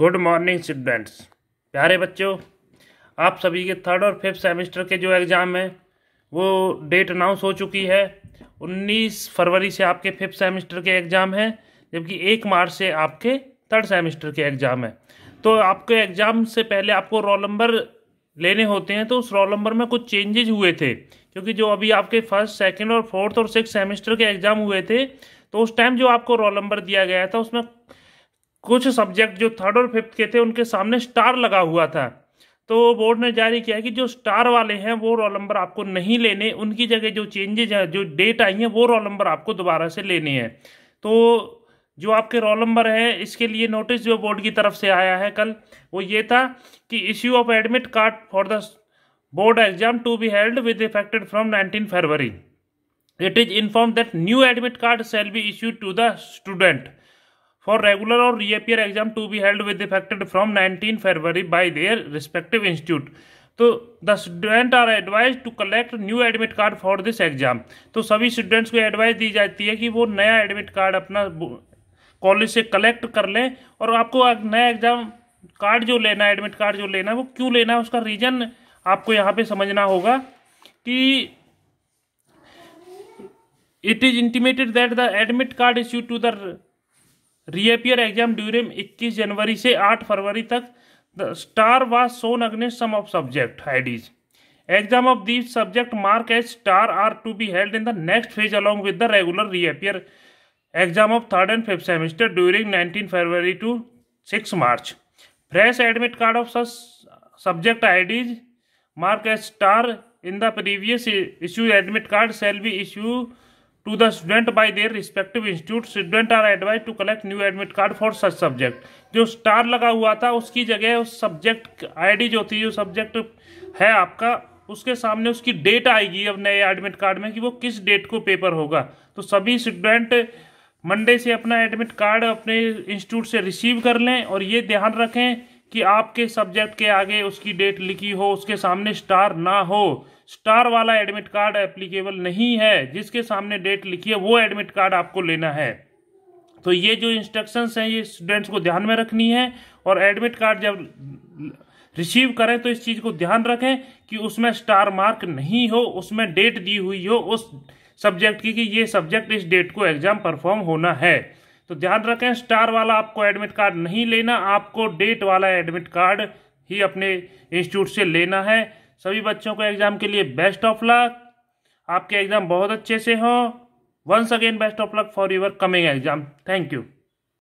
good morning students प्यारे बच्चों आप सभी के थर्ड और फिफ्थ सेमेस्टर के जो एग्ज़ाम हैं वो डेट अनाउंस हो चुकी है 19 फरवरी से आपके फिफ्थ सेमेस्टर के एग्ज़ाम हैं जबकि एक मार्च से आपके थर्ड सेमेस्टर के एग्ज़ाम हैं तो आपके एग्ज़ाम से पहले आपको रोल नंबर लेने होते हैं तो उस रोल नंबर में कुछ चेंजेज हुए थे क्योंकि जो अभी आपके फर्स्ट सेकेंड और फोर्थ और सिक्स सेमेस्टर के एग्ज़ाम हुए थे तो उस टाइम जो आपको रोल नंबर दिया गया था उसमें कुछ सब्जेक्ट जो थर्ड और फिफ्थ के थे उनके सामने स्टार लगा हुआ था तो बोर्ड ने जारी किया कि जो स्टार वाले हैं वो रोल नंबर आपको नहीं लेने उनकी जगह जो चेंजेज हैं जो डेट आई हैं वो रोल नंबर आपको दोबारा से लेने हैं तो जो आपके रोल नंबर है इसके लिए नोटिस जो बोर्ड की तरफ से आया है कल वो ये था कि issue of admit card for the board exam to be held with effected from nineteen February it is inform that new admit card shall be issue to the student for regular or reappear exam to be held with effected from nineteen February by their respective institute तो the student are advise to collect new admit card for this exam तो सभी students को advice दी जाती है कि वो नया admit card अपना कॉलेज से कलेक्ट कर लें और आपको नया एग्जाम कार्ड जो लेना है एडमिट कार्ड जो लेना है वो क्यों लेना है उसका रीज़न आपको यहाँ पे समझना होगा कि it is intimated that the admit card issue to the reappear exam during इक्कीस जनवरी से आठ फरवरी तक the star was shown against some of subject IDs exam of these subject mark as star are to be held in the next phase along with the regular reappear exam of third and fifth semester during nineteen February to six March fresh admit card of subject IDs mark as star in the previous issue admit card shall be issue to the student by their respective institute student are advised to collect new admit card for such subject जो star लगा हुआ था उसकी जगह उस subject D जो थी जो सब्जेक्ट है आपका उसके सामने उसकी डेट आएगी अब नए एडमिट कार्ड में कि वो किस डेट को पेपर होगा तो सभी स्टूडेंट मंडे से अपना एडमिट कार्ड अपने इंस्टीट्यूट से रिसीव कर लें और ये ध्यान रखें कि आपके सब्जेक्ट के आगे उसकी डेट लिखी हो उसके सामने स्टार ना हो स्टार वाला एडमिट कार्ड एप्लीकेबल नहीं है जिसके सामने डेट लिखी है वो एडमिट कार्ड आपको लेना है तो ये जो इंस्ट्रक्शंस हैं ये स्टूडेंट्स को ध्यान में रखनी है और एडमिट कार्ड जब रिसीव करें तो इस चीज़ को ध्यान रखें कि उसमें स्टार मार्क नहीं हो उसमें डेट दी हुई हो उस सब्जेक्ट की कि ये सब्जेक्ट इस डेट को एग्जाम परफॉर्म होना है तो ध्यान रखें स्टार वाला आपको एडमिट कार्ड नहीं लेना आपको डेट वाला एडमिट कार्ड ही अपने इंस्टीट्यूट से लेना है सभी बच्चों को एग्ज़ाम के लिए बेस्ट ऑफ लक आपके एग्ज़ाम बहुत अच्छे से हो once again best of luck for your coming exam thank you